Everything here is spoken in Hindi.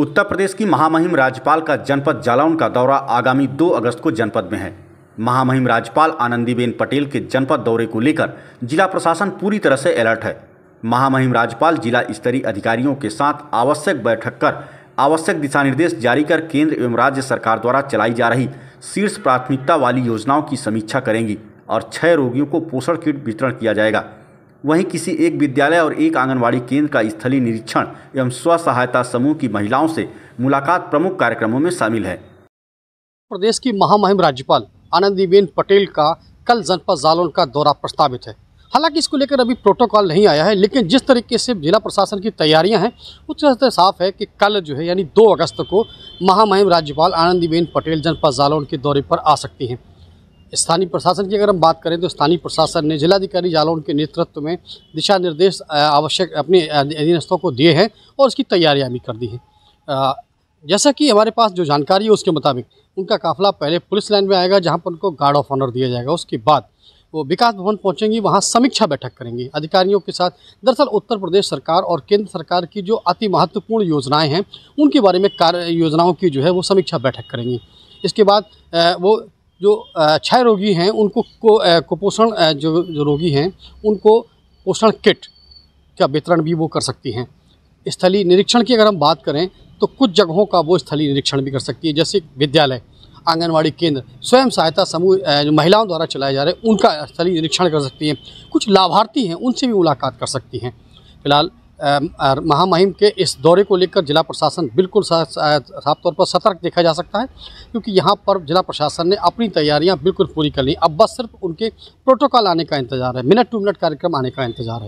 उत्तर प्रदेश की महामहिम राज्यपाल का जनपद जालौन का दौरा आगामी 2 अगस्त को जनपद में है महामहिम राज्यपाल आनंदीबेन पटेल के जनपद दौरे को लेकर जिला प्रशासन पूरी तरह से अलर्ट है महामहिम राज्यपाल जिला स्तरीय अधिकारियों के साथ आवश्यक बैठक कर आवश्यक दिशा निर्देश जारी कर केंद्र एवं राज्य सरकार द्वारा चलाई जा रही शीर्ष प्राथमिकता वाली योजनाओं की समीक्षा करेंगी और छः रोगियों को पोषण किट वितरण किया जाएगा वहीं किसी एक विद्यालय और एक आंगनबाड़ी केंद्र का स्थलीय निरीक्षण एवं स्व सहायता समूह की महिलाओं से मुलाकात प्रमुख कार्यक्रमों में शामिल है प्रदेश की महामहिम राज्यपाल आनंदीबेन पटेल का कल जनपद जालौन का दौरा प्रस्तावित है हालांकि इसको लेकर अभी प्रोटोकॉल नहीं आया है लेकिन जिस तरीके से जिला प्रशासन की तैयारियां हैं उस तरह से साफ है कि कल जो है यानी 2 अगस्त को महामहिम राज्यपाल आनंदीबेन पटेल जनपद जालौन के दौरे पर आ सकती हैं स्थानीय प्रशासन की अगर हम बात करें तो स्थानीय प्रशासन ने जिलाधिकारी जालौन के नेतृत्व में दिशा निर्देश आवश्यक अपने अधीनस्थों को दिए हैं और उसकी तैयारियाँ भी कर दी हैं जैसा कि हमारे पास जो जानकारी है उसके मुताबिक उनका काफिला पहले पुलिस लाइन में आएगा जहाँ पर उनको गार्ड ऑफ ऑनर दिया जाएगा उसके बाद वो विकास भवन पहुँचेंगी वहाँ समीक्षा बैठक करेंगे अधिकारियों के साथ दरअसल उत्तर प्रदेश सरकार और केंद्र सरकार की जो अति महत्वपूर्ण योजनाएं हैं उनके बारे में कार्य योजनाओं की जो है वो समीक्षा बैठक करेंगी इसके बाद वो जो क्षय रोगी हैं उनको को कुपोषण जो, जो रोगी हैं उनको पोषण किट का वितरण भी वो कर सकती हैं स्थलीय निरीक्षण की अगर हम बात करें तो कुछ जगहों का वो स्थलीय निरीक्षण भी कर सकती है जैसे विद्यालय आंगनवाड़ी केंद्र स्वयं सहायता समूह जो महिलाओं द्वारा चलाए जा रहे हैं उनका स्थलीय निरीक्षण कर सकती हैं कुछ लाभार्थी हैं उनसे भी मुलाकात कर सकती हैं फिलहाल महामहिम के इस दौरे को लेकर जिला प्रशासन बिल्कुल साफ तौर पर सतर्क देखा जा सकता है क्योंकि यहाँ पर जिला प्रशासन ने अपनी तैयारियाँ बिल्कुल पूरी कर ली अब बस सिर्फ उनके प्रोटोकॉल आने का इंतजार है मिनट टू मिनट कार्यक्रम आने का इंतजार है